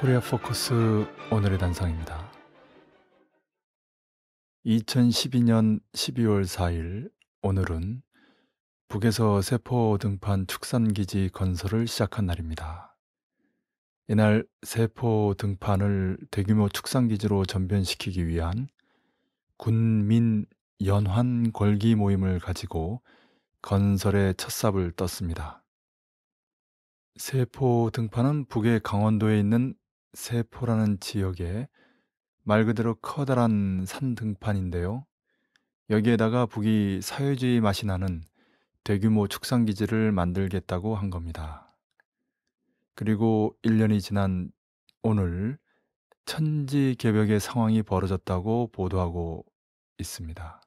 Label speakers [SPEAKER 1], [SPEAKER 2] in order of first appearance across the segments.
[SPEAKER 1] 코리아 포커스 오늘의 단상입니다. 2012년 12월 4일 오늘은 북에서 세포 등판 축산기지 건설을 시작한 날입니다. 이날 세포 등판을 대규모 축산기지로 전변시키기 위한 군민 연환 걸기 모임을 가지고 건설의 첫삽을 떴습니다. 세포 등판은 북의 강원도에 있는 세포라는 지역에 말 그대로 커다란 산 등판인데요. 여기에다가 북이 사회주의 맛이 나는 대규모 축산 기지를 만들겠다고 한 겁니다. 그리고 1년이 지난 오늘 천지 개벽의 상황이 벌어졌다고 보도하고 있습니다.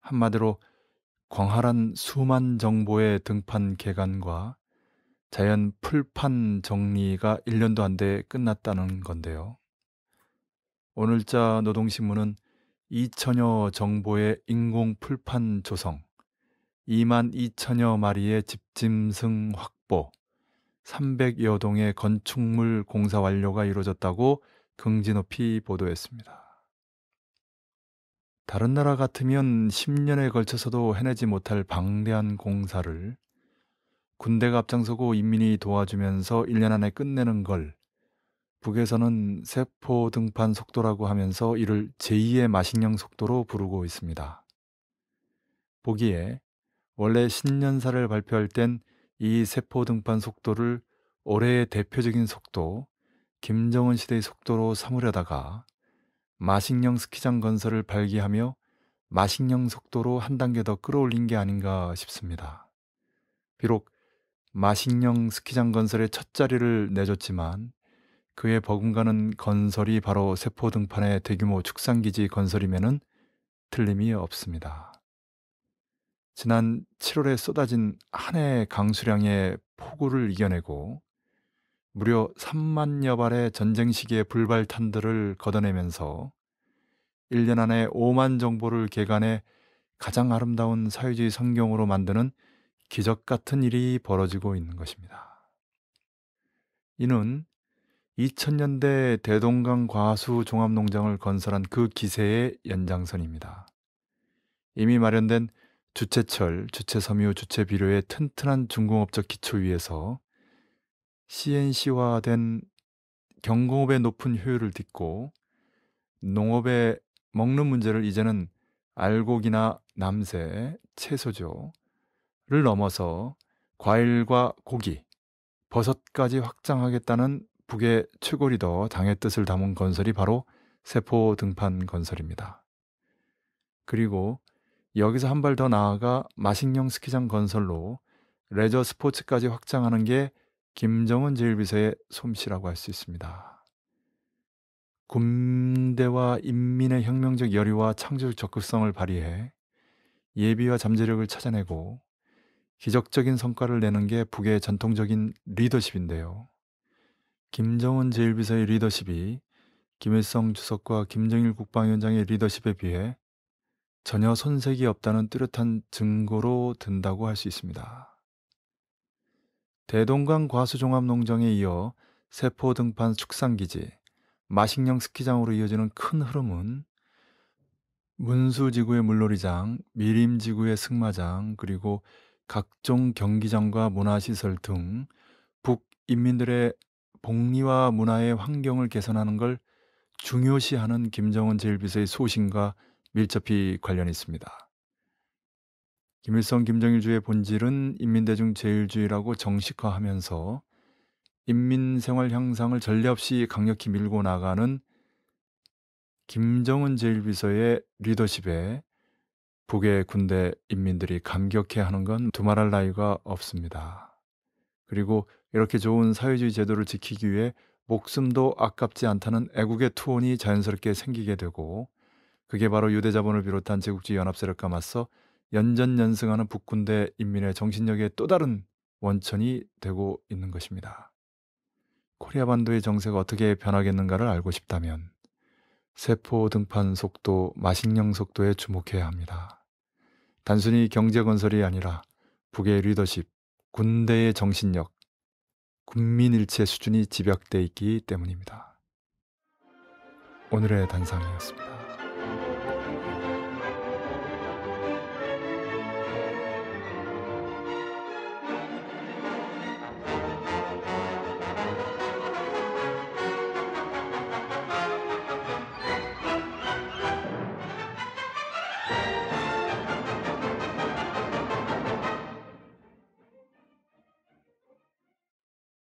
[SPEAKER 1] 한마디로 광활한 수만 정보의 등판 개간과 자연 풀판 정리가 1년도 안 돼 끝났다는 건데요. 오늘자 노동신문은 2천여 정보의 인공 풀판 조성, 2만 2천여 마리의 집짐승 확보, 300여 동의 건축물 공사 완료가 이루어졌다고 긍지 높이 보도했습니다. 다른 나라 같으면 10년에 걸쳐서도 해내지 못할 방대한 공사를 군대가 앞장서고 인민이 도와주면서 1년 안에 끝내는 걸 북에서는 세포 등판 속도라고 하면서 이를 제2의 마신령 속도로 부르고 있습니다. 보기에 원래 신년사를 발표할 땐 이 세포 등판 속도를 올해의 대표적인 속도, 김정은 시대의 속도로 삼으려다가 마식령 스키장 건설을 발기하며 마식령 속도로 한 단계 더 끌어올린 게 아닌가 싶습니다. 비록 마식령 스키장 건설의 첫 자리를 내줬지만 그에 버금가는 건설이 바로 세포 등판의 대규모 축산기지 건설임에는 틀림이 없습니다. 지난 7월에 쏟아진 한해 강수량의 폭우를 이겨내고 무려 3만여 발의 전쟁 시기의 불발탄들을 걷어내면서 1년 안에 5만 정보를 개간해 가장 아름다운 사회주의 성경으로 만드는 기적 같은 일이 벌어지고 있는 것입니다. 이는 2000년대 대동강 과수 종합농장을 건설한 그 기세의 연장선입니다. 이미 마련된 주체철, 주체섬유, 주체비료의 튼튼한 중공업적 기초 위에서 CNC화된 경공업의 높은 효율을 딛고 농업의 먹는 문제를 이제는 알곡이나 남새, 채소죠. 를 넘어서 과일과 고기, 버섯까지 확장하겠다는 북의 최고 리더 당의 뜻을 담은 건설이 바로 세포 등판 건설입니다. 그리고 여기서 한 발 더 나아가 마식령 스키장 건설로 레저 스포츠까지 확장하는 게 김정은 제일비서의 솜씨라고 할 수 있습니다. 군대와 인민의 혁명적 열의와 창조적 적극성을 발휘해 예비와 잠재력을 찾아내고 기적적인 성과를 내는 게 북의 전통적인 리더십인데요. 김정은 제1비서의 리더십이 김일성 주석과 김정일 국방위원장의 리더십에 비해 전혀 손색이 없다는 뚜렷한 증거로 든다고 할 수 있습니다. 대동강 과수종합농장에 이어 세포 등판 축산기지, 마식령 스키장으로 이어지는 큰 흐름은 문수지구의 물놀이장, 미림지구의 승마장, 그리고 각종 경기장과 문화시설 등 북인민들의 복리와 문화의 환경을 개선하는 걸 중요시하는 김정은 제1비서의 소신과 밀접히 관련이 있습니다. 김일성 김정일주의 본질은 인민대중 제일주의라고 정식화하면서 인민생활 향상을 전례 없이 강력히 밀고 나가는 김정은 제1비서의 리더십에 북의 군대 인민들이 감격해하는 건 두말할 나위가 없습니다. 그리고 이렇게 좋은 사회주의 제도를 지키기 위해 목숨도 아깝지 않다는 애국의 투혼이 자연스럽게 생기게 되고 그게 바로 유대자본을 비롯한 제국주의 연합세력과 맞서 연전연승하는 북군대 인민의 정신력의 또 다른 원천이 되고 있는 것입니다. 코리아 반도의 정세가 어떻게 변하겠는가를 알고 싶다면 세포 등판 속도, 마식령 속도에 주목해야 합니다. 단순히 경제 건설이 아니라 북의 리더십, 군대의 정신력, 군민일체 수준이 집약돼 있기 때문입니다. 오늘의 단상이었습니다.